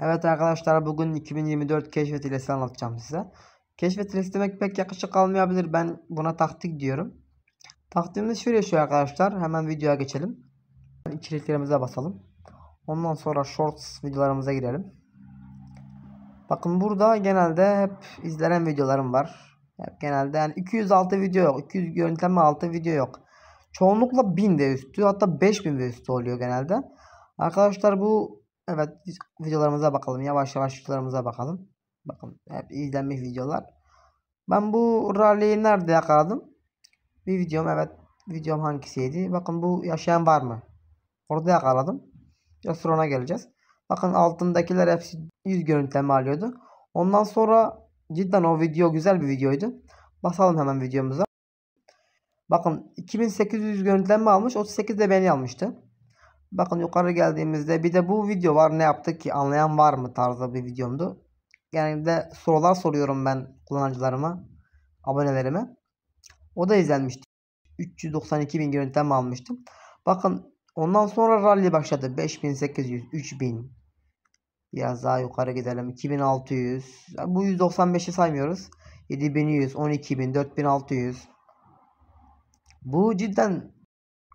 Evet arkadaşlar bugün 2024 keşfet hilesi anlatacağım size. Keşfet hilesi demek pek yakışık almayabilir. Ben buna taktik diyorum. Taktiğimiz şöyle şu arkadaşlar. Hemen videoya geçelim. İçeriklerimize basalım. Ondan sonra shorts videolarımıza girelim. Bakın burada genelde hep izlenen videolarım var. genelde yani 206 video yok. 200 görüntüleme 6 video yok. Çoğunlukla 1000 ve üstü hatta 5000 ve üstü oluyor genelde. Arkadaşlar bu Evet videolarımıza bakalım. Yavaş yavaş videolarımıza bakalım. Bakın hep izlenmiş videolar. Ben bu rally'yi nerede yakaladım? Bir videom evet. Videom hangisiydi? Bakın bu yaşayan var mı? Orada yakaladım. Biraz sonra geleceğiz. Bakın altındakiler hepsi yüz görüntüleme alıyordu. Ondan sonra cidden o video güzel bir videoydu. Basalım hemen videomuza. Bakın 2800 görüntülenme almış. 38 de beni almıştı. Bakın yukarı geldiğimizde bir de bu video var ne yaptık ki anlayan var mı tarzda bir videomdu. Genelde sorular soruyorum ben kullanıcılarıma, abonelerime. O da izlenmişti. 392 bin görüntüden almıştım. Bakın ondan sonra rally başladı. 5800, 3000. Biraz daha yukarı gidelim. 2600. Bu 195'i saymıyoruz. 7100, 12000, 4600. Bu cidden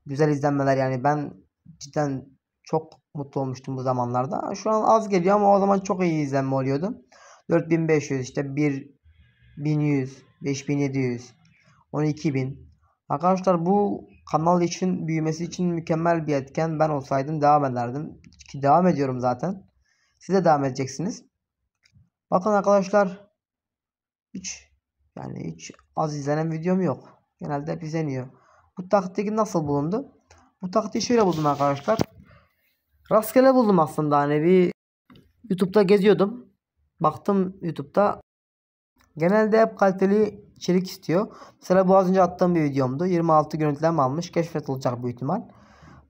güzel izlenmeler yani ben cidden çok mutlu olmuştum bu zamanlarda. Şu an az geliyor ama o zaman çok iyi izlenme oluyordu. 4500 işte 1 1100, 5700, 12000. Arkadaşlar bu kanal için büyümesi için mükemmel bir etken. Ben olsaydım devam ederdim. Ki devam ediyorum zaten. Siz de devam edeceksiniz. Bakın arkadaşlar hiç yani hiç az izlenen videom yok. Genelde hep izleniyor. Bu taktik nasıl bulundu? Bu taktiği şöyle buldum arkadaşlar. Rastgele buldum aslında hani bir YouTube'da geziyordum. Baktım YouTube'da genelde hep kaliteli içerik istiyor. Mesela bu az önce attığım bir videomdu. 26 görüntülem almış. Keşfetulacak bu ihtimal.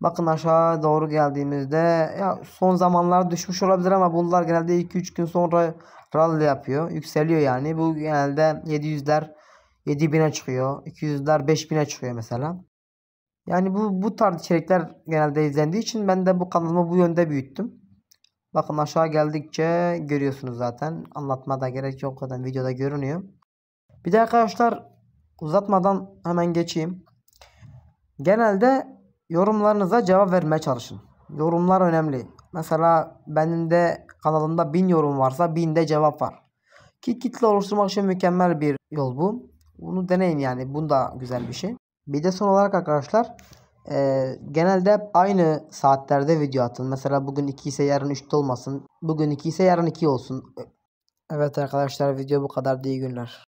Bakın aşağı doğru geldiğimizde ya son zamanlar düşmüş olabilir ama bunlar genelde 2-3 gün sonra rally yapıyor. Yükseliyor yani. Bu genelde 700'ler 7000'e çıkıyor. 200'ler 5000'e çıkıyor mesela. Yani bu, bu tarz içerikler genelde izlendiği için ben de bu kanalımı bu yönde büyüttüm. Bakın aşağı geldikçe görüyorsunuz zaten. Anlatmada gerek yok zaten videoda görünüyor. Bir de arkadaşlar uzatmadan hemen geçeyim. Genelde yorumlarınıza cevap vermeye çalışın. Yorumlar önemli. Mesela benim de kanalımda 1000 yorum varsa 1000'de cevap var. Ki kitle oluşturmak için mükemmel bir yol bu. Bunu deneyin yani. Bu da güzel bir şey. Bir de son olarak arkadaşlar e, genelde aynı saatlerde video atın. Mesela bugün 2 ise yarın 3'te olmasın. Bugün 2 ise yarın 2 olsun. Evet arkadaşlar video bu kadar. İyi günler.